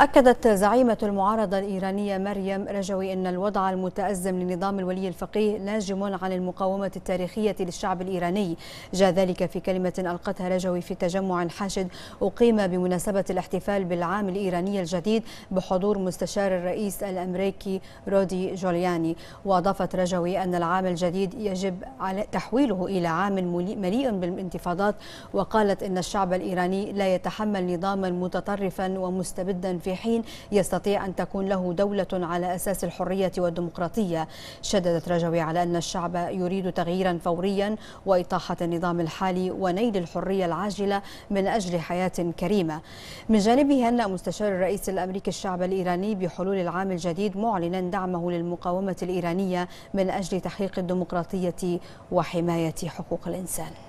أكدت زعيمة المعارضة الإيرانية مريم رجوي أن الوضع المتأزم لنظام الولي الفقيه ناجم عن المقاومة التاريخية للشعب الإيراني جاء ذلك في كلمة ألقتها رجوي في تجمع حاشد أقيم بمناسبة الاحتفال بالعام الإيراني الجديد بحضور مستشار الرئيس الأمريكي رودي جولياني وأضافت رجوي أن العام الجديد يجب على تحويله إلى عام مليء بالانتفاضات وقالت أن الشعب الإيراني لا يتحمل نظاما متطرفا ومستبدا في حين يستطيع أن تكون له دولة على أساس الحرية والديمقراطية شددت رجوي على أن الشعب يريد تغييرا فوريا وإطاحة النظام الحالي ونيل الحرية العاجلة من أجل حياة كريمة من جانبه أن مستشار الرئيس الأمريكي الشعب الإيراني بحلول العام الجديد معلنا دعمه للمقاومة الإيرانية من أجل تحقيق الديمقراطية وحماية حقوق الإنسان